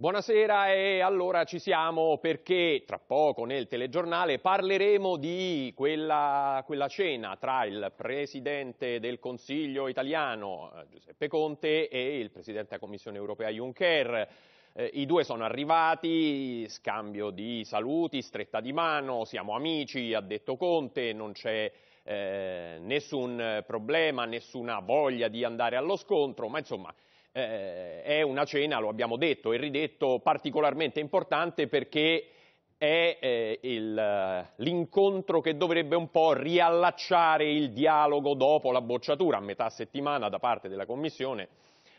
Buonasera e allora ci siamo perché tra poco nel telegiornale parleremo di quella, quella, cena tra il Presidente del Consiglio italiano eh, Giuseppe Conte e il Presidente della Commissione europea Juncker. Eh, I due sono arrivati, scambio di saluti, stretta di mano, siamo amici, ha detto Conte, non c'è eh, nessun problema, nessuna voglia di andare allo scontro, ma insomma eh, è una cena, lo abbiamo detto e ridetto, particolarmente importante perché è eh, l'incontro che dovrebbe un po' riallacciare il dialogo dopo la bocciatura a metà settimana da parte della Commissione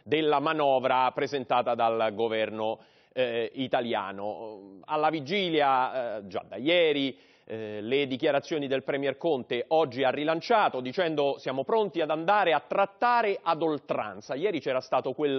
della manovra presentata dal governo eh, italiano. Alla vigilia, eh, già da ieri, eh, le dichiarazioni del Premier Conte oggi ha rilanciato dicendo siamo pronti ad andare a trattare ad oltranza. Ieri c'era stato quel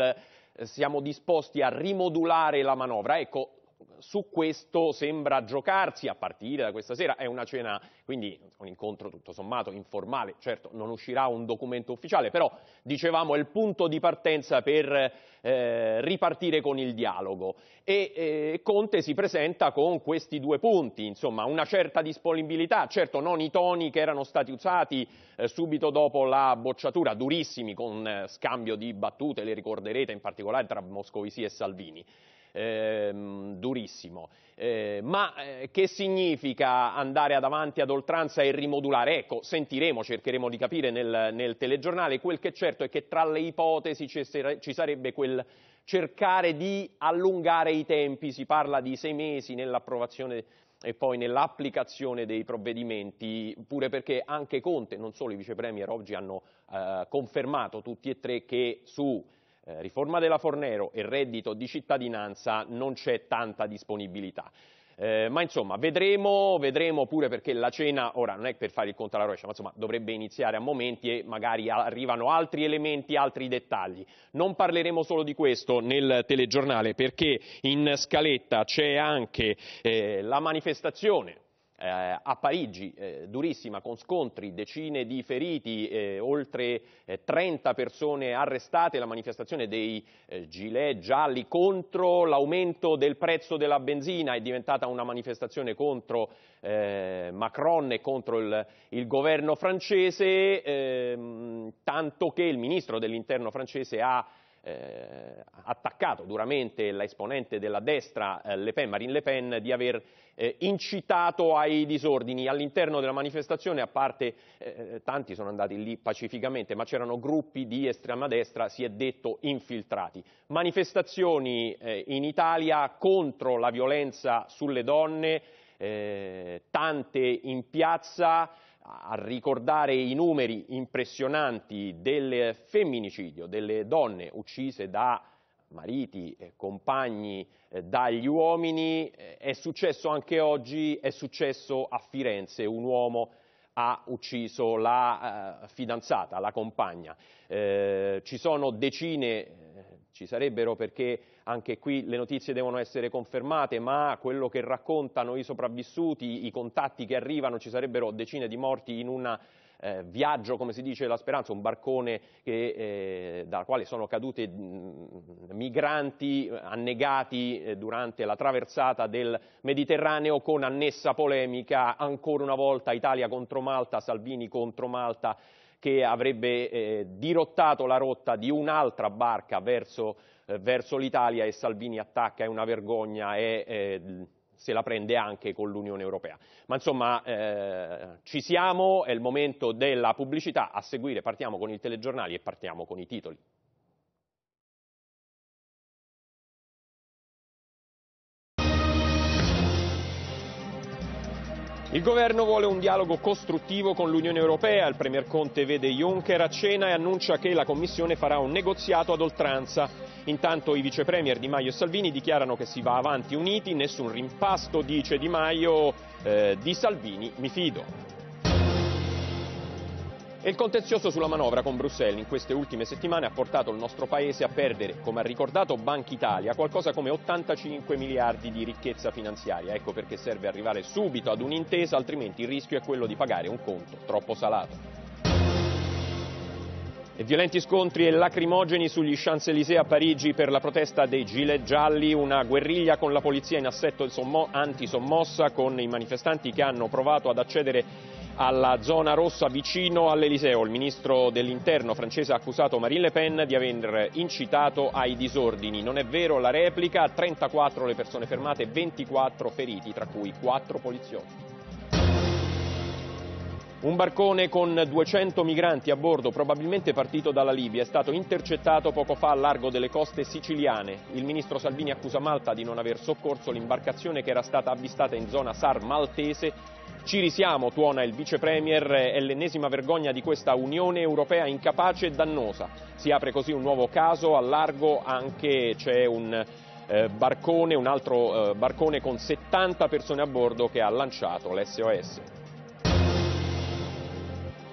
eh, siamo disposti a rimodulare la manovra. Ecco, su questo sembra giocarsi a partire da questa sera, è una cena, quindi un incontro tutto sommato informale, certo non uscirà un documento ufficiale, però dicevamo è il punto di partenza per eh, ripartire con il dialogo e eh, Conte si presenta con questi due punti, insomma una certa disponibilità, certo non i toni che erano stati usati eh, subito dopo la bocciatura, durissimi con eh, scambio di battute, le ricorderete in particolare tra Moscovici e Salvini ehm, durissimo. Eh, ma eh, che significa andare avanti ad oltranza e rimodulare? Ecco, sentiremo, cercheremo di capire nel, nel telegiornale. Quel che è certo è che tra le ipotesi ci, ci sarebbe quel cercare di allungare i tempi, si parla di sei mesi nell'approvazione e poi nell'applicazione dei provvedimenti, pure perché anche Conte, non solo i vicepremier oggi hanno eh, confermato tutti e tre che su eh, riforma della Fornero e reddito di cittadinanza non c'è tanta disponibilità. Eh, ma insomma, vedremo, vedremo pure perché la cena, ora non è per fare il conto alla rovescia, ma insomma dovrebbe iniziare a momenti e magari arrivano altri elementi, altri dettagli. Non parleremo solo di questo nel telegiornale perché in scaletta c'è anche eh, la manifestazione eh, a Parigi, eh, durissima, con scontri, decine di feriti, eh, oltre 30 eh, persone arrestate, la manifestazione dei eh, gilet gialli contro l'aumento del prezzo della benzina è diventata una manifestazione contro eh, Macron e contro il, il governo francese, ehm, tanto che il ministro dell'interno francese ha eh, attaccato duramente l'esponente della destra eh, Le Pen, Marine Le Pen, di aver eh, incitato ai disordini. All'interno della manifestazione, a parte eh, tanti sono andati lì pacificamente, ma c'erano gruppi di estrema destra, si è detto, infiltrati. Manifestazioni eh, in Italia contro la violenza sulle donne, eh, tante in piazza, a ricordare i numeri impressionanti del femminicidio, delle donne uccise da mariti, compagni, eh, dagli uomini, eh, è successo anche oggi, è successo a Firenze, un uomo ha ucciso la eh, fidanzata, la compagna. Eh, ci sono decine ci sarebbero perché anche qui le notizie devono essere confermate, ma quello che raccontano i sopravvissuti, i contatti che arrivano, ci sarebbero decine di morti in una eh, viaggio, come si dice, la speranza, un barcone che, eh, dalla quale sono cadute migranti annegati eh, durante la traversata del Mediterraneo con annessa polemica ancora una volta Italia contro Malta, Salvini contro Malta che avrebbe eh, dirottato la rotta di un'altra barca verso, eh, verso l'Italia e Salvini attacca, è una vergogna, è eh, se la prende anche con l'Unione Europea. Ma insomma eh, ci siamo, è il momento della pubblicità, a seguire partiamo con i telegiornali e partiamo con i titoli. Il governo vuole un dialogo costruttivo con l'Unione Europea, il Premier Conte vede Juncker a cena e annuncia che la Commissione farà un negoziato ad oltranza. Intanto i vicepremier Di Maio e Salvini dichiarano che si va avanti uniti, nessun rimpasto, dice Di Maio, eh, di Salvini mi fido. E il contenzioso sulla manovra con Bruxelles in queste ultime settimane ha portato il nostro Paese a perdere, come ha ricordato Banca Italia, qualcosa come 85 miliardi di ricchezza finanziaria. Ecco perché serve arrivare subito ad un'intesa, altrimenti il rischio è quello di pagare un conto troppo salato. E violenti scontri e lacrimogeni sugli Champs-Élysées a Parigi per la protesta dei gilet gialli, una guerriglia con la polizia in assetto antisommossa con i manifestanti che hanno provato ad accedere alla zona rossa vicino all'Eliseo. Il ministro dell'interno francese ha accusato Marine Le Pen di aver incitato ai disordini. Non è vero la replica, 34 le persone fermate, 24 feriti, tra cui 4 poliziotti. Un barcone con 200 migranti a bordo, probabilmente partito dalla Libia, è stato intercettato poco fa a largo delle coste siciliane. Il ministro Salvini accusa Malta di non aver soccorso l'imbarcazione che era stata avvistata in zona SAR maltese. Ci risiamo, tuona il vicepremier, è l'ennesima vergogna di questa Unione Europea incapace e dannosa. Si apre così un nuovo caso, a largo anche c'è un eh, barcone, un altro eh, barcone con 70 persone a bordo che ha lanciato l'SOS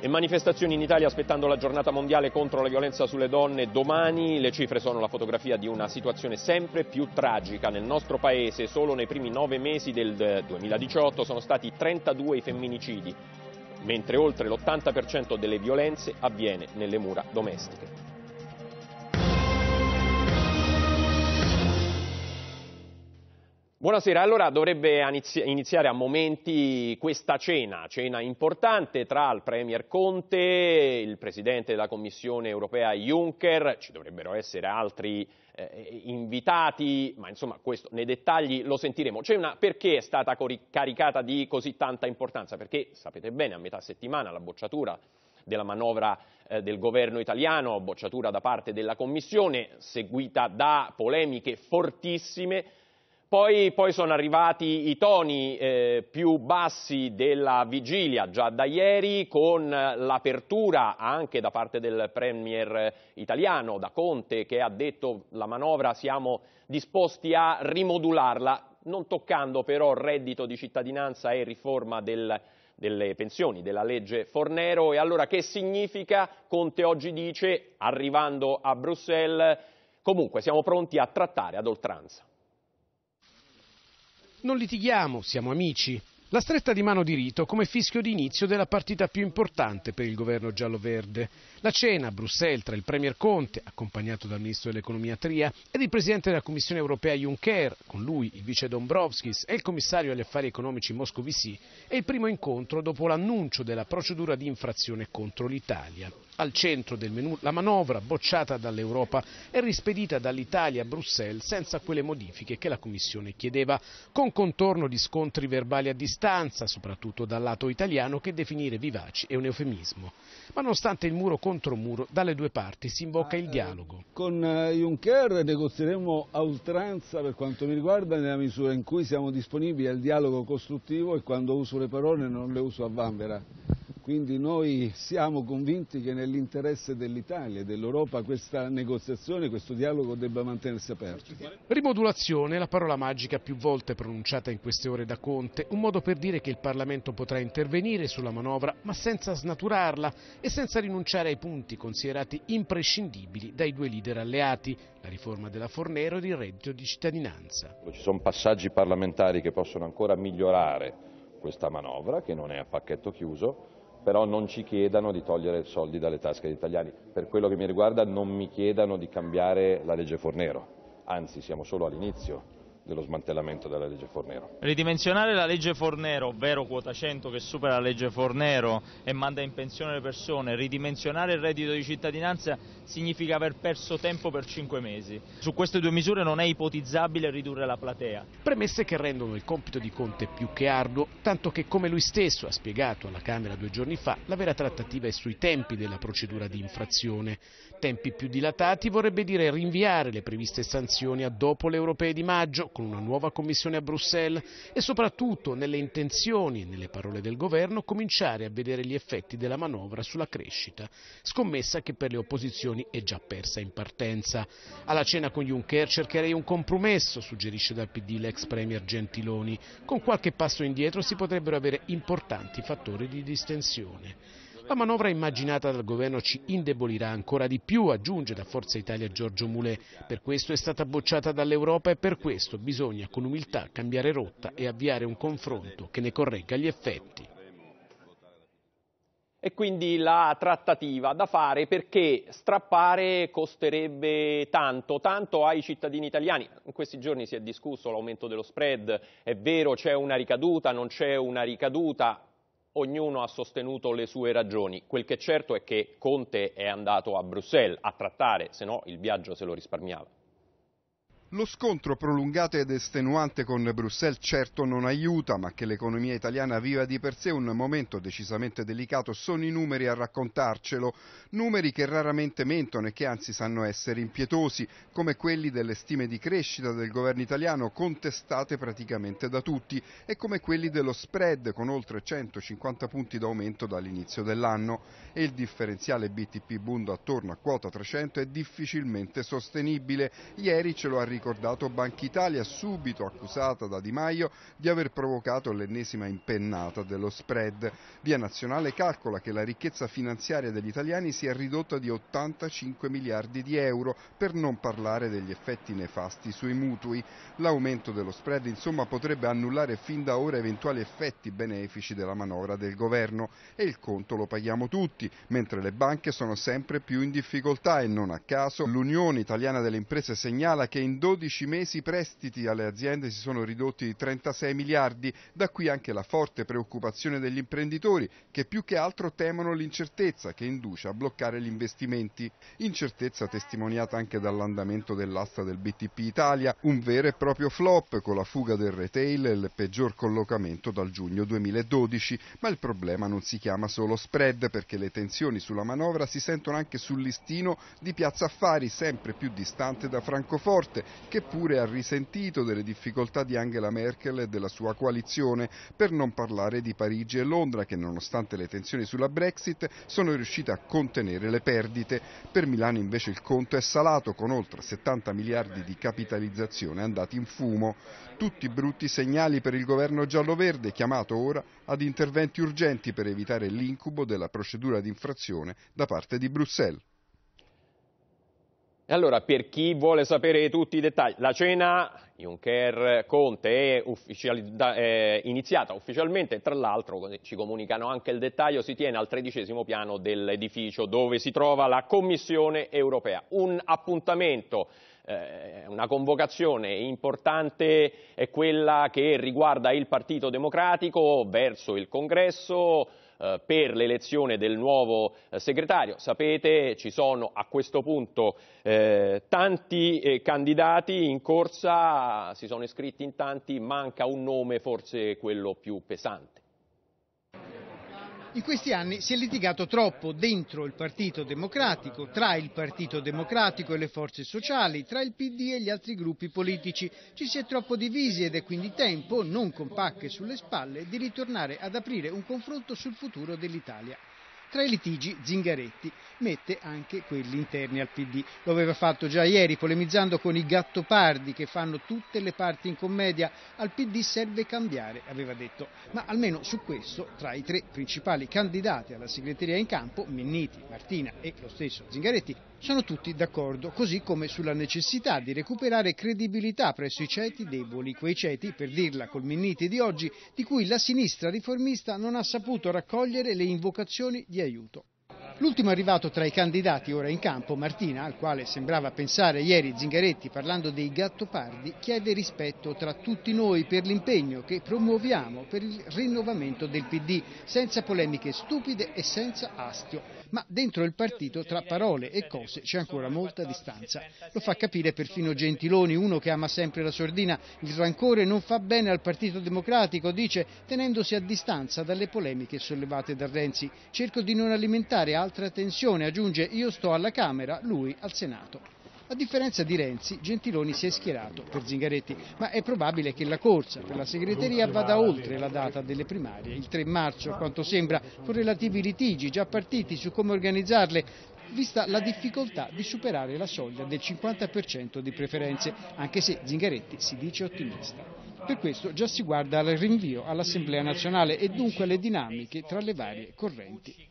e manifestazioni in Italia aspettando la giornata mondiale contro la violenza sulle donne domani. Le cifre sono la fotografia di una situazione sempre più tragica nel nostro paese. Solo nei primi nove mesi del 2018 eh, sono stati 32 i femminicidi, mentre oltre l'80% delle violenze avviene nelle mura domestiche. Buonasera, allora dovrebbe iniziare a momenti questa cena, cena importante tra il Premier Conte, il Presidente della Commissione europea Juncker, ci dovrebbero essere altri eh, invitati, ma insomma questo, nei dettagli lo sentiremo. C'è una perché è stata caricata di così tanta importanza? Perché sapete bene, a metà settimana la bocciatura della manovra eh, del governo italiano, bocciatura da parte della Commissione, seguita da polemiche fortissime poi, poi, sono arrivati i toni eh, più bassi della vigilia già da ieri con l'apertura anche da parte del Premier italiano, da Conte, che ha detto la manovra siamo disposti a rimodularla, non toccando però reddito di cittadinanza e riforma del, delle pensioni, della legge Fornero. E allora che significa? Conte oggi dice, arrivando a Bruxelles, comunque siamo pronti a trattare ad oltranza. Non litighiamo, siamo amici. La stretta di mano di Rito come fischio d'inizio della partita più importante per il governo giallo-verde. La cena a Bruxelles tra il Premier Conte, accompagnato dal Ministro dell'Economia Tria, ed il Presidente della Commissione Europea Juncker, con lui il Vice Dombrovskis e il Commissario agli Affari Economici Moscovici, è il primo incontro dopo l'annuncio della procedura di infrazione contro l'Italia. Al centro del menù la manovra bocciata dall'Europa e rispedita dall'Italia a Bruxelles senza quelle modifiche che la Commissione chiedeva, con contorno di scontri verbali a distanza, soprattutto dal lato italiano che definire vivaci è un eufemismo. Ma nonostante il muro contro muro, dalle due parti si invoca il ah, eh, dialogo. Con eh, Juncker negozieremo a oltranza per quanto mi riguarda nella misura in cui siamo disponibili al dialogo costruttivo e quando uso le parole non le uso a vanvera. Quindi noi siamo convinti che nell'interesse dell'Italia e dell'Europa questa negoziazione, questo dialogo debba mantenersi aperto. Rimodulazione, la parola magica più volte pronunciata in queste ore da Conte, un modo per dire che il Parlamento potrà intervenire sulla manovra ma senza snaturarla e senza rinunciare ai punti considerati imprescindibili dai due leader alleati, la riforma della Fornero ed il reddito di cittadinanza. Ci sono passaggi parlamentari che possono ancora migliorare questa manovra che non è a pacchetto chiuso però non ci chiedano di togliere soldi dalle tasche degli italiani. Per quello che mi riguarda non mi chiedano di cambiare la legge Fornero, anzi siamo solo all'inizio dello smantellamento della legge Fornero. Ridimensionare la legge Fornero, ovvero quota 100 che supera la legge Fornero e manda in pensione le persone, ridimensionare il reddito di cittadinanza significa aver perso tempo per 5 mesi. Su queste due misure non è ipotizzabile ridurre la platea. Premesse che rendono il compito di Conte più che arduo, tanto che come lui stesso ha spiegato alla Camera due giorni fa, la vera trattativa è sui tempi della procedura di infrazione. Tempi più dilatati vorrebbe dire rinviare le previste sanzioni a dopo le europee di maggio, con una nuova commissione a Bruxelles e soprattutto nelle intenzioni e nelle parole del governo cominciare a vedere gli effetti della manovra sulla crescita, scommessa che per le opposizioni è già persa in partenza. Alla cena con Juncker cercherei un compromesso, suggerisce dal PD l'ex premier Gentiloni. Con qualche passo indietro si potrebbero avere importanti fattori di distensione. La manovra immaginata dal governo ci indebolirà ancora di più, aggiunge da Forza Italia Giorgio Mulè. Per questo è stata bocciata dall'Europa e per questo bisogna con umiltà cambiare rotta e avviare un confronto che ne corregga gli effetti e quindi la trattativa da fare perché strappare costerebbe tanto, tanto ai cittadini italiani. In questi giorni si è discusso l'aumento dello spread, è vero c'è una ricaduta, non c'è una ricaduta, ognuno ha sostenuto le sue ragioni. Quel che è certo è che Conte è andato a Bruxelles a trattare, se no il viaggio se lo risparmiava. Lo scontro prolungato ed estenuante con Bruxelles certo non aiuta, ma che l'economia italiana viva di per sé un momento decisamente delicato sono i numeri a raccontarcelo, numeri che raramente mentono e che anzi sanno essere impietosi, come quelli delle stime di crescita del governo italiano contestate praticamente da tutti e come quelli dello spread con oltre 150 punti d'aumento dall'inizio dell'anno e il differenziale BTP Bund attorno a quota 300 è difficilmente sostenibile. Ieri ce lo ha ricordato Banca Italia, subito accusata da Di Maio di aver provocato l'ennesima impennata dello spread. Via Nazionale calcola che la ricchezza finanziaria degli italiani si è ridotta di 85 miliardi di euro, per non parlare degli effetti nefasti sui mutui. L'aumento dello spread insomma potrebbe annullare fin da ora eventuali effetti benefici della manovra del governo e il conto lo paghiamo tutti, mentre le banche sono sempre più in difficoltà e non a caso l'Unione Italiana delle Imprese segnala che in 12 12 mesi i prestiti alle aziende si sono ridotti di 36 miliardi, da qui anche la forte preoccupazione degli imprenditori che più che altro temono l'incertezza che induce a bloccare gli investimenti. Incertezza testimoniata anche dall'andamento dell'asta del BTP Italia, un vero e proprio flop con la fuga del retail e il peggior collocamento dal giugno 2012, ma il problema non si chiama solo spread perché le tensioni sulla manovra si sentono anche sul listino di Piazza Affari, sempre più distante da Francoforte, che pure ha risentito delle difficoltà di Angela Merkel e della sua coalizione, per non parlare di Parigi e Londra che nonostante le tensioni sulla Brexit sono riuscite a contenere le perdite. Per Milano invece il conto è salato con oltre 70 miliardi di capitalizzazione andati in fumo. Tutti brutti segnali per il governo giallo-verde chiamato ora ad interventi urgenti per evitare l'incubo della procedura di infrazione da parte di Bruxelles. E allora, per chi vuole sapere tutti i dettagli, la cena Juncker Conte è ufficial, eh, iniziata ufficialmente, tra l'altro ci comunicano anche il dettaglio, si tiene al tredicesimo piano dell'edificio dove si trova la Commissione europea. Un appuntamento eh, una convocazione importante è quella che riguarda il Partito Democratico verso il Congresso, eh, per l'elezione del nuovo eh, segretario. Sapete, ci sono a questo punto eh, tanti candidati in corsa, si sono iscritti in tanti, manca un nome, forse quello più pesante. In questi anni si è litigato troppo dentro il Partito Democratico, tra il Partito Democratico e le forze sociali, tra il PD e gli altri gruppi politici. Ci si è troppo divisi ed è quindi tempo, non con pacche sulle spalle, di ritornare ad aprire un confronto sul futuro dell'Italia. Tra i litigi Zingaretti mette anche quelli interni al PD. Lo aveva fatto già ieri polemizzando con i Gattopardi che fanno tutte le parti in commedia. Al PD serve cambiare, aveva detto. Ma almeno su questo, tra i tre principali candidati alla segreteria in campo, Minniti, Martina e lo stesso Zingaretti, sono tutti d'accordo, così come sulla necessità di recuperare credibilità presso i ceti deboli, quei ceti, per dirla col Minniti di oggi, di cui la sinistra riformista non ha saputo raccogliere le invocazioni di aiuto. L'ultimo arrivato tra i candidati ora in campo, Martina, al quale sembrava pensare ieri Zingaretti parlando dei gattopardi, chiede rispetto tra tutti noi per l'impegno che promuoviamo per il rinnovamento del PD, senza polemiche stupide e senza astio ma dentro il partito tra parole e cose c'è ancora molta distanza. Lo fa capire perfino Gentiloni, uno che ama sempre la sordina, il rancore non fa bene al Partito Democratico, dice, tenendosi a distanza dalle polemiche sollevate da Renzi. Cerco di non alimentare altra tensione, aggiunge, io sto alla Camera, lui al Senato. A differenza di Renzi, Gentiloni si è schierato per Zingaretti, ma è probabile che la corsa per la segreteria vada oltre la data delle primarie, il 3 marzo a quanto sembra, con relativi litigi già partiti su come organizzarle, vista la difficoltà di superare la soglia del 50% di preferenze, anche se Zingaretti si dice ottimista. Per questo già si guarda al rinvio all'Assemblea nazionale e dunque alle dinamiche tra le varie correnti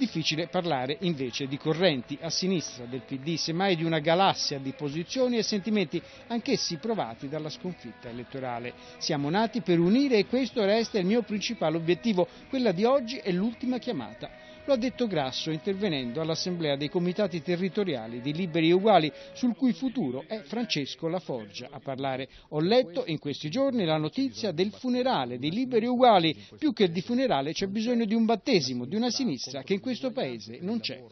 Difficile parlare invece di correnti a sinistra del PD, semmai di una galassia di posizioni e sentimenti anch'essi provati dalla sconfitta elettorale. Siamo nati per unire e questo resta il mio principale obiettivo. Quella di oggi è l'ultima chiamata lo ha detto Grasso intervenendo all'Assemblea dei Comitati Territoriali di Liberi e Uguali, sul cui futuro è Francesco Laforgia a parlare. Ho letto in questi giorni la notizia del funerale dei Liberi e Uguali. Più che di funerale c'è bisogno di un battesimo, di una sinistra che in questo paese non c'è.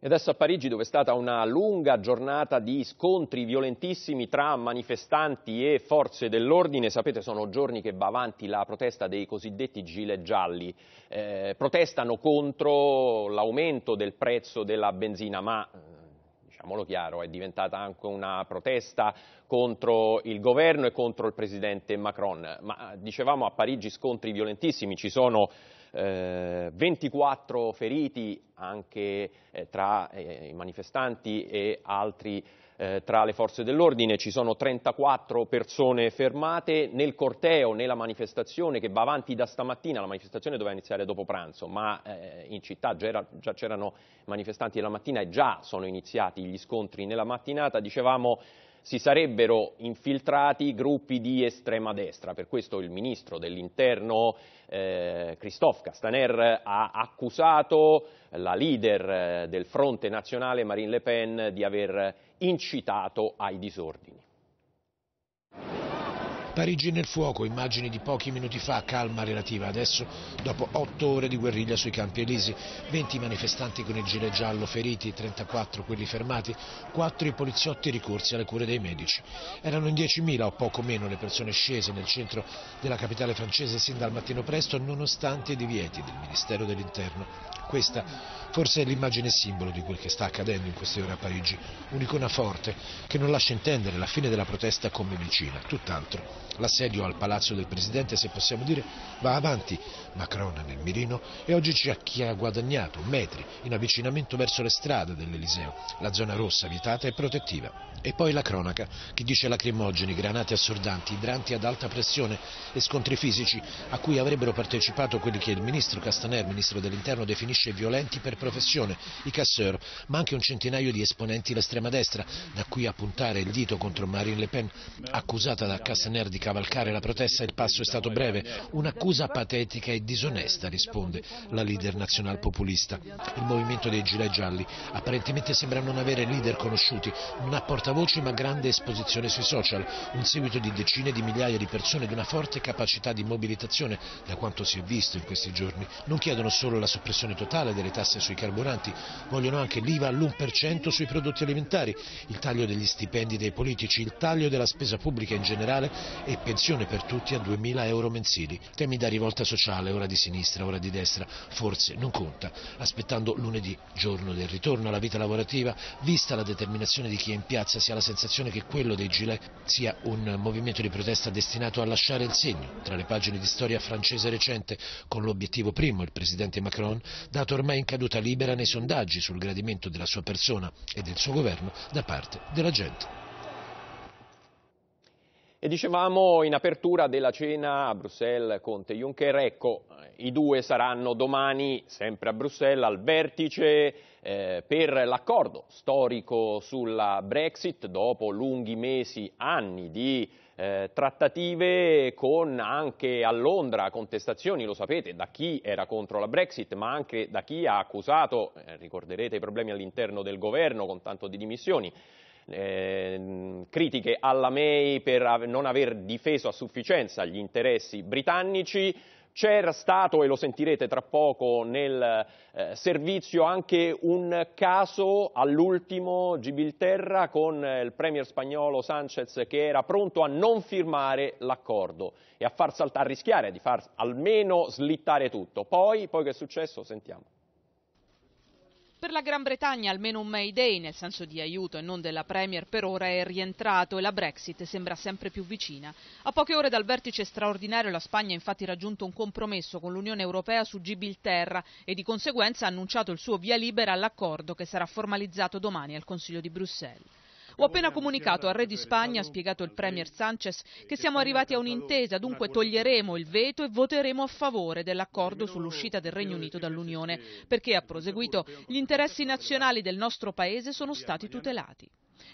E adesso a Parigi, dove è stata una lunga giornata di scontri violentissimi tra manifestanti e forze dell'ordine, sapete sono giorni che va avanti la protesta dei cosiddetti gilet gialli, eh, protestano contro l'aumento del prezzo della benzina, ma eh, diciamolo chiaro, è diventata anche una protesta contro il governo e contro il presidente Macron. Ma dicevamo a Parigi scontri violentissimi, ci sono eh, 24 feriti anche eh, tra eh, i manifestanti e altri eh, tra le forze dell'ordine, ci sono 34 persone fermate nel corteo, nella manifestazione che va avanti da stamattina, la manifestazione doveva iniziare dopo pranzo, ma eh, in città già, già c'erano manifestanti della mattina e già sono iniziati gli scontri nella mattinata, dicevamo si sarebbero infiltrati gruppi di estrema destra. Per questo il ministro dell'interno eh, Christophe Castaner ha accusato la leader eh, del fronte nazionale Marine Le Pen di aver incitato ai disordini. Parigi nel fuoco, immagini di pochi minuti fa, calma relativa adesso dopo otto ore di guerriglia sui campi elisi, 20 manifestanti con il gilet giallo feriti, 34 quelli fermati, 4 i poliziotti ricorsi alle cure dei medici. Erano in 10.000 o poco meno le persone scese nel centro della capitale francese sin dal mattino presto nonostante i divieti del Ministero dell'Interno. Questa forse è l'immagine simbolo di quel che sta accadendo in queste ore a Parigi, un'icona forte che non lascia intendere la fine della protesta come vicina, tutt'altro l'assedio al palazzo del Presidente, se possiamo dire, va avanti Macron nel mirino e oggi c'è chi ha guadagnato metri in avvicinamento verso le strade dell'Eliseo, la zona rossa vietata e protettiva. E poi la cronaca, chi dice lacrimogeni, granate assordanti, idranti ad alta pressione e scontri fisici a cui avrebbero partecipato quelli che il ministro Castaner, ministro dell'interno, definisce violenti per professione, i casseur, ma anche un centinaio di esponenti dell'estrema destra, da cui puntare il dito contro Marine Le Pen, accusata da Castaner di cavalcare la protesta, il passo è stato breve, un'accusa patetica e disonesta, risponde la leader nazionalpopulista. Il movimento dei gilet gialli apparentemente sembra non avere leader conosciuti, non ha portavoce ma grande esposizione sui social, un seguito di decine di migliaia di persone di una forte capacità di mobilitazione, da quanto si è visto in questi giorni. Non chiedono solo la soppressione totale delle tasse sui carburanti, vogliono anche l'IVA all'1% sui prodotti alimentari, il taglio degli stipendi dei politici, il taglio della spesa pubblica in generale e pensione per tutti a 2.000 euro mensili. Temi da rivolta sociale nazionale, ora di sinistra, ora di destra, forse non conta, aspettando lunedì, giorno del ritorno alla vita lavorativa, vista la determinazione di chi è in piazza si ha la sensazione che quello dei Gilet sia un movimento di protesta destinato a lasciare il segno tra le pagine di storia francese recente, con l'obiettivo primo, il presidente Macron, dato ormai in caduta libera nei sondaggi sul gradimento della sua persona e del suo governo da parte della gente. E dicevamo in apertura della cena a Bruxelles con Te Juncker, ecco, i due saranno domani sempre a Bruxelles al vertice eh, per l'accordo storico sulla Brexit dopo lunghi mesi, anni di eh, trattative con anche a Londra contestazioni, lo sapete, da chi era contro la Brexit, ma anche da chi ha accusato, eh, ricorderete i problemi all'interno del governo con tanto di dimissioni, eh, critiche alla May per non aver difeso a sufficienza gli interessi britannici, c'era stato, e lo sentirete tra poco nel eh, servizio, anche un caso all'ultimo Gibilterra con eh, il premier spagnolo Sanchez che era pronto a non firmare l'accordo e a, far saltare, a rischiare di far almeno slittare tutto. Poi, poi che è successo? Sentiamo. Per la Gran Bretagna almeno un May Day, nel senso di aiuto e non della Premier, per ora è rientrato e la Brexit sembra sempre più vicina. A poche ore dal vertice straordinario la Spagna ha infatti raggiunto un compromesso con l'Unione Europea su Gibilterra e di conseguenza ha annunciato il suo via libera all'accordo che sarà formalizzato domani al Consiglio di Bruxelles. Ho appena comunicato al re di Spagna, ha spiegato il premier Sanchez, che siamo arrivati a un'intesa, dunque toglieremo il veto e voteremo a favore dell'accordo sull'uscita del Regno Unito dall'Unione, perché, ha proseguito, gli interessi nazionali del nostro Paese sono stati tutelati.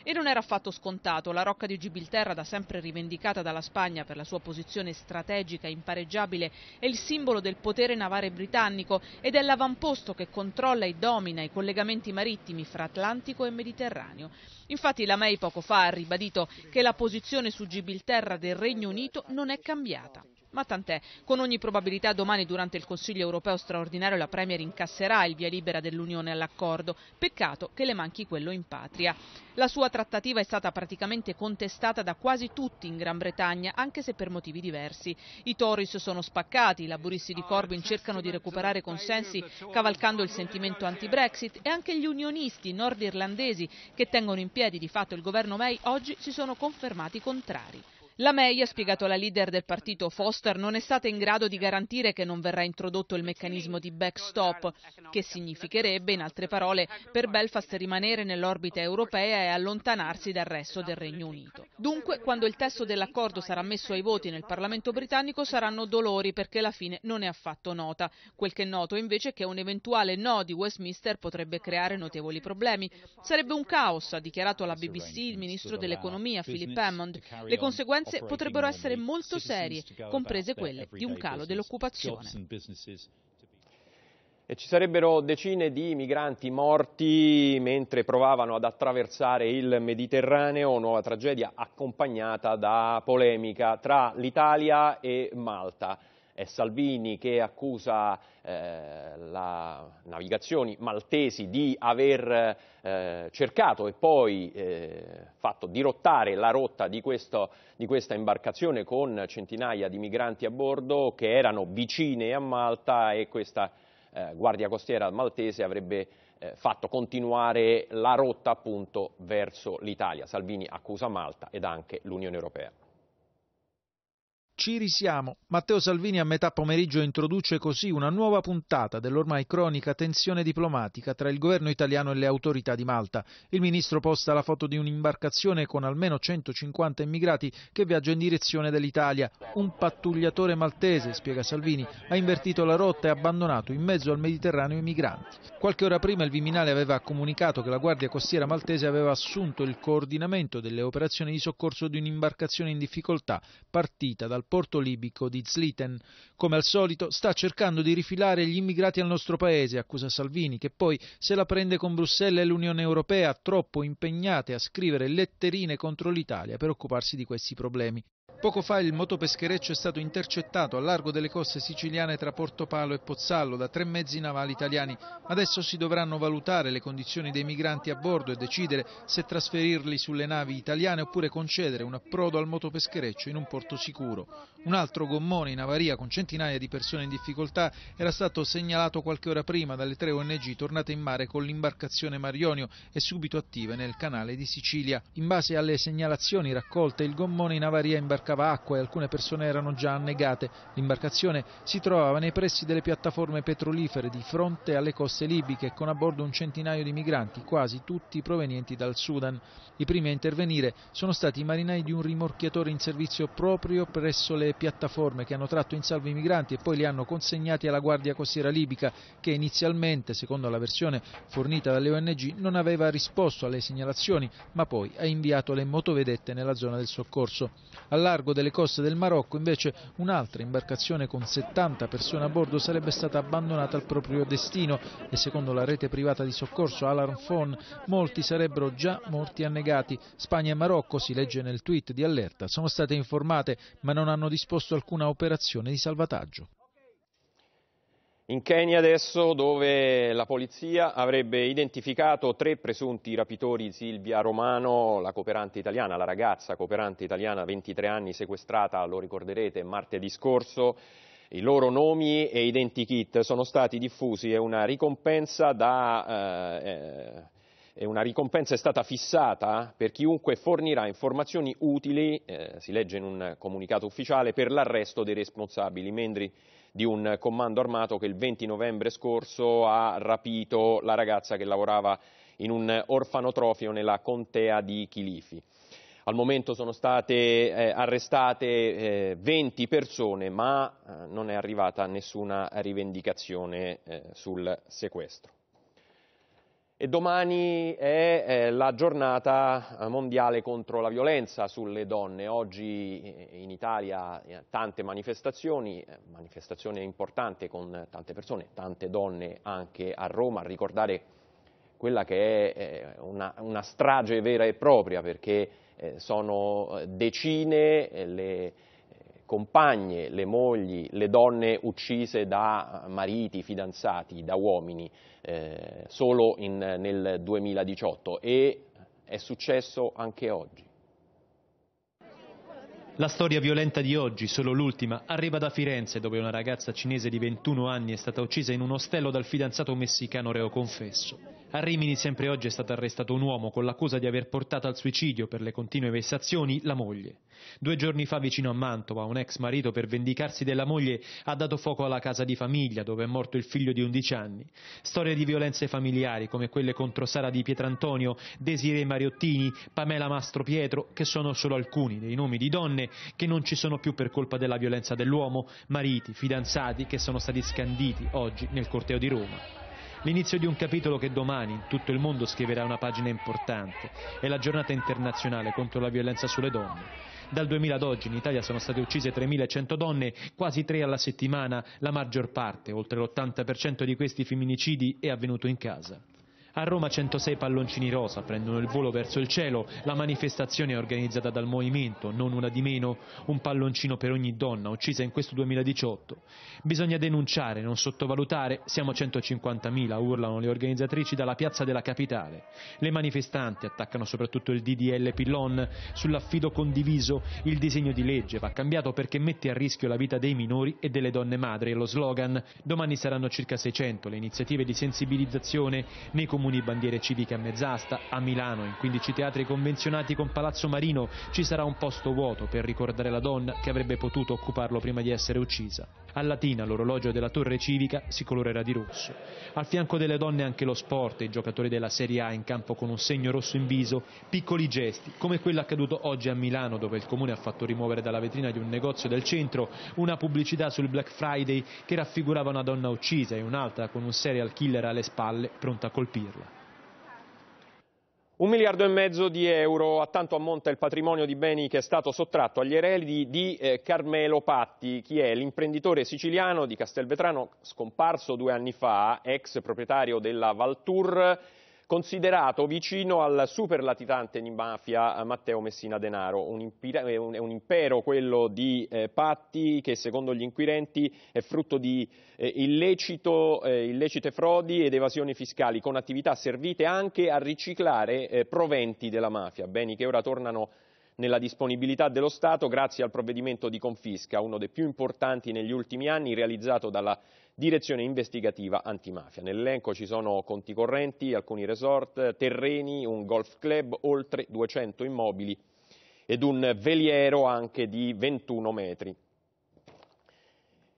E non era affatto scontato, la rocca di Gibilterra, da sempre rivendicata dalla Spagna per la sua posizione strategica impareggiabile, è il simbolo del potere navale britannico ed è l'avamposto che controlla e domina i collegamenti marittimi fra Atlantico e Mediterraneo. Infatti la May poco fa ha ribadito che la posizione su Gibilterra del Regno Unito non è cambiata. Ma tant'è, con ogni probabilità domani durante il Consiglio europeo straordinario la Premier incasserà il via libera dell'Unione all'accordo. Peccato che le manchi quello in patria. La sua trattativa è stata praticamente contestata da quasi tutti in Gran Bretagna, anche se per motivi diversi. I Tories sono spaccati, i laburisti di Corbyn cercano di recuperare consensi cavalcando il sentimento anti-Brexit e anche gli unionisti nordirlandesi che tengono in piedi di fatto il governo May oggi si sono confermati contrari. La May, ha spiegato la leader del partito Foster, non è stata in grado di garantire che non verrà introdotto il meccanismo di backstop, che significherebbe, in altre parole, per Belfast rimanere nell'orbita europea e allontanarsi dal resto del Regno Unito. Dunque, quando il testo dell'accordo sarà messo ai voti nel Parlamento britannico saranno dolori perché la fine non è affatto nota. Quel che è noto invece è che un eventuale no di Westminster potrebbe creare notevoli problemi. Sarebbe un caos, ha dichiarato alla BBC il ministro dell'economia Philip Hammond. Le conseguenze conseguenze potrebbero essere molto serie, comprese quelle di un calo dell'occupazione. E ci sarebbero decine di migranti morti mentre provavano ad attraversare il Mediterraneo, nuova tragedia accompagnata da polemica tra l'Italia e Malta è Salvini che accusa eh, la Navigazioni Maltesi di aver eh, cercato e poi eh, fatto dirottare la rotta di, questo, di, questa imbarcazione con centinaia di migranti a bordo che erano vicine a Malta e questa eh, Guardia Costiera Maltese avrebbe eh, fatto continuare la rotta appunto verso l'Italia. Salvini accusa Malta ed anche l'Unione Europea. Ci risiamo. Matteo Salvini a metà pomeriggio introduce così una nuova puntata dell'ormai cronica tensione diplomatica tra il governo italiano e le autorità di Malta. Il ministro posta la foto di un'imbarcazione con almeno 150 immigrati che viaggia in direzione dell'Italia. Un pattugliatore maltese, spiega Salvini, ha invertito la rotta e abbandonato in mezzo al Mediterraneo i migranti. Qualche ora prima il Viminale aveva comunicato che la Guardia Costiera maltese aveva assunto il coordinamento delle operazioni di soccorso di un'imbarcazione in difficoltà partita dal porto libico di Zliten. Come al solito sta cercando di rifilare gli immigrati al nostro paese, accusa Salvini, che poi se la prende con Bruxelles e l'Unione Europea, troppo impegnate a scrivere letterine contro l'Italia per occuparsi di questi problemi. Poco fa il motopeschereccio è stato intercettato a largo delle coste siciliane tra Porto Palo e Pozzallo da tre mezzi navali italiani. Adesso si dovranno valutare le condizioni dei migranti a bordo e decidere se trasferirli sulle navi italiane oppure concedere un approdo al motopeschereccio in un porto sicuro. Un altro gommone in avaria con centinaia di persone in difficoltà era stato segnalato qualche ora prima dalle tre ONG tornate in mare con l'imbarcazione Marionio e subito attive nel canale di Sicilia. In base alle segnalazioni raccolte il gommone in avaria imbarcato mancava acqua e alcune persone erano già annegate. L'imbarcazione si trovava nei pressi delle piattaforme petrolifere di fronte alle coste libiche con a bordo un centinaio di migranti, quasi tutti provenienti dal Sudan. I primi a intervenire sono stati i marinai di un rimorchiatore in servizio proprio presso le piattaforme che hanno tratto in salvo i migranti e poi li hanno consegnati alla Guardia Costiera libica che inizialmente, secondo la versione fornita dalle ONG, non aveva risposto alle segnalazioni ma poi ha inviato le motovedette nella zona del soccorso. Al largo delle coste del Marocco, invece un'altra imbarcazione con 70 persone a bordo sarebbe stata abbandonata al proprio destino e secondo la rete privata di soccorso Alarm Phone molti sarebbero già morti annegati. Spagna e Marocco, si legge nel tweet di allerta, sono state informate ma non hanno disposto alcuna operazione di salvataggio. In Kenya adesso dove la polizia avrebbe identificato tre presunti rapitori Silvia Romano, la cooperante italiana, la ragazza cooperante italiana 23 anni sequestrata, lo ricorderete, martedì scorso. I loro nomi e identikit sono stati diffusi e una ricompensa da eh, eh una ricompensa è stata fissata per chiunque fornirà informazioni utili, eh, si legge in un comunicato ufficiale, per l'arresto dei responsabili, membri di un comando armato che il 20 novembre scorso ha rapito la ragazza che lavorava in un orfanotrofio nella contea di Chilifi. Al momento sono state eh, arrestate eh, 20 persone, ma eh, non è arrivata nessuna rivendicazione eh, sul sequestro. E domani è eh, la giornata eh, mondiale contro la violenza sulle donne. Oggi eh, in Italia tante manifestazioni, manifestazione importante con tante persone, tante donne anche a Roma, a ricordare quella che è una, una, strage vera e propria perché sono decine le compagne, le mogli, le donne uccise da mariti, fidanzati, da uomini, eh, solo in, nel 2018 e è successo anche oggi. La storia violenta di oggi, solo l'ultima, arriva da Firenze, dove una ragazza cinese di 21 anni è stata uccisa in un ostello dal fidanzato messicano reo confesso. A Rimini sempre oggi è stato arrestato un uomo con l'accusa di aver portato al suicidio per le continue vessazioni la moglie. Due giorni fa vicino a Mantova un ex marito per vendicarsi della moglie ha dato fuoco alla casa di famiglia dove è morto il figlio di 11 anni. Storie di violenze familiari come quelle contro Sara di Pietrantonio, Desiree Mariottini, Pamela Mastro Pietro che sono solo alcuni dei nomi di donne che non ci sono più per colpa della violenza dell'uomo, mariti, fidanzati che sono stati scanditi oggi nel corteo di Roma. L'inizio di un capitolo che domani in tutto il mondo scriverà una pagina importante è la giornata internazionale contro la violenza sulle donne. Dal 2000 ad oggi in Italia sono state uccise 3.100 donne, quasi tre alla settimana, la maggior parte, oltre l'80% di questi femminicidi è avvenuto in casa. A Roma 106 palloncini rosa prendono il volo verso il cielo, la manifestazione è organizzata dal Movimento, non una di meno, un palloncino per ogni donna uccisa in questo 2018. Bisogna denunciare, non sottovalutare, siamo 150.000, urlano le organizzatrici dalla piazza della capitale. Le manifestanti attaccano soprattutto il DDL Pillon sull'affido condiviso, il disegno di legge va cambiato perché mette a rischio la vita dei minori e delle donne madri, è lo slogan. Domani saranno circa 600 le iniziative di sensibilizzazione nei comuni comuni, bandiere civiche a mezz'asta. A Milano, in 15 teatri convenzionati con Palazzo Marino, ci sarà un posto vuoto per ricordare la donna che avrebbe potuto occuparlo prima di essere uccisa. A Latina l'orologio della torre civica si colorerà di rosso. Al fianco delle donne anche lo sport e i giocatori della Serie A in campo con un segno rosso in viso, piccoli gesti, come quello accaduto oggi a Milano dove il comune ha fatto rimuovere dalla vetrina di un negozio del centro una pubblicità sul Black Friday che raffigurava una donna uccisa e un'altra con un serial killer alle spalle pronta a colpirla. Un miliardo e mezzo di euro, a tanto ammonta il patrimonio di beni che è stato sottratto agli eredi di eh, Carmelo Patti, chi è l'imprenditore siciliano di Castelvetrano scomparso due anni fa, ex proprietario della Valtur, considerato vicino al super latitante di mafia eh, Matteo Messina Denaro. Un impero, eh, un impero quello di eh, patti che secondo gli inquirenti è frutto di eh, illecito, eh, illecite frodi ed evasioni fiscali con attività servite anche a riciclare eh, proventi della mafia, beni che ora tornano nella disponibilità dello Stato grazie al provvedimento di confisca, uno dei più importanti negli ultimi anni realizzato dalla Direzione investigativa antimafia. Nell'elenco ci sono conti correnti, alcuni resort, terreni, un golf club, oltre 200 immobili ed un veliero anche di 21 metri.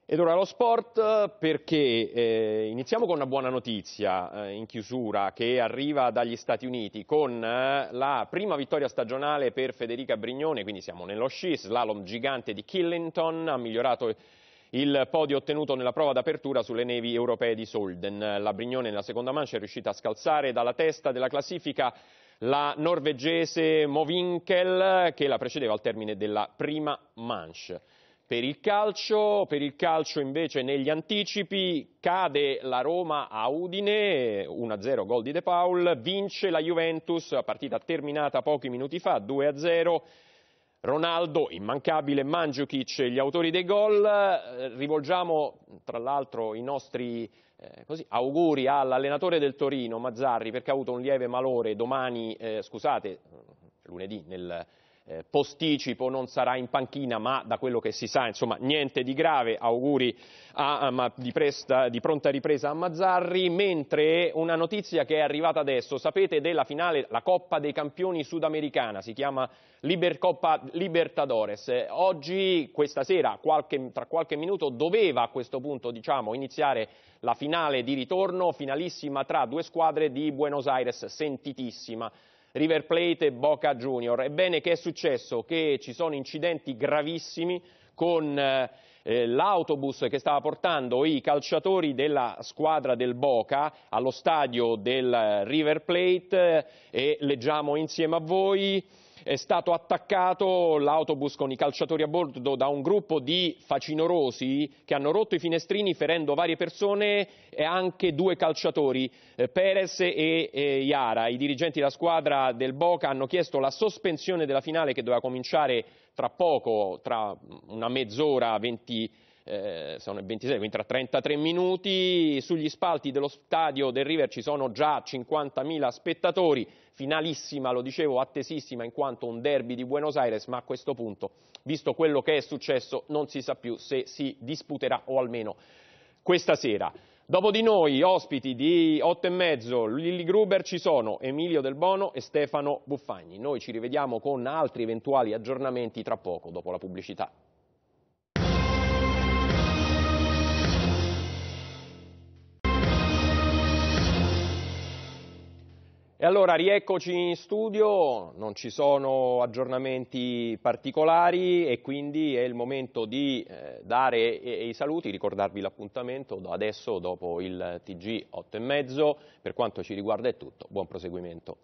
Ed ora lo sport perché eh, iniziamo con una buona notizia eh, in chiusura che arriva dagli Stati Uniti con eh, la prima vittoria stagionale per Federica Brignone, quindi siamo nello sci, slalom gigante di Killington, ha migliorato il podio ottenuto nella prova d'apertura sulle nevi europee di Solden. La Brignone nella seconda mancia è riuscita a scalzare dalla testa della classifica la norvegese Movinkel che la precedeva al termine della prima manche. Per il, calcio, per il calcio, invece negli anticipi cade la Roma a Udine, 1-0 gol di De Paul, vince la Juventus, partita terminata pochi minuti fa, 2-0. Ronaldo, immancabile, Mandzukic, gli autori dei gol. Rivolgiamo tra l'altro i nostri eh, così, auguri all'allenatore del Torino, Mazzarri, perché ha avuto un lieve malore domani, eh, scusate, lunedì nel eh, posticipo, non sarà in panchina, ma da quello che si sa, insomma, niente di grave, auguri a, a, di, presta, di, pronta ripresa a Mazzarri, mentre una notizia che è arrivata adesso, sapete della finale, la Coppa dei Campioni sudamericana, si chiama Liber Coppa Libertadores, eh, oggi, questa sera, qualche, tra qualche minuto, doveva a questo punto, diciamo, iniziare la finale di ritorno, finalissima tra due squadre di Buenos Aires, sentitissima. River Plate e Boca Junior. Ebbene, che è successo? Che ci sono incidenti gravissimi con eh, eh, l'autobus che stava portando i calciatori della squadra del Boca allo stadio del eh, River Plate eh, e leggiamo insieme a voi è stato attaccato l'autobus con i calciatori a bordo da un gruppo di facinorosi che hanno rotto i finestrini ferendo varie persone e anche due calciatori, eh, Perez e, e Iara. I dirigenti della squadra del Boca hanno chiesto la sospensione della finale che doveva cominciare tra poco, tra una mezz'ora, 20 minuti eh, sono 26, quindi tra 33 minuti. Sugli spalti dello stadio del River ci sono già 50.000 spettatori, finalissima, lo dicevo, attesissima in quanto un derby di Buenos Aires, ma a questo punto, visto quello che è successo, non si sa più se si disputerà o almeno questa sera. Dopo di noi, ospiti di 8 e mezzo, Lilli Gruber ci sono, Emilio Del Bono e Stefano Buffagni. Noi ci rivediamo con altri eventuali aggiornamenti tra poco, dopo la pubblicità. E allora rieccoci in studio, non ci sono aggiornamenti particolari e quindi è il momento di eh, dare eh, i saluti, ricordarvi l'appuntamento adesso dopo il TG 8 e mezzo. Per quanto ci riguarda è tutto, buon proseguimento.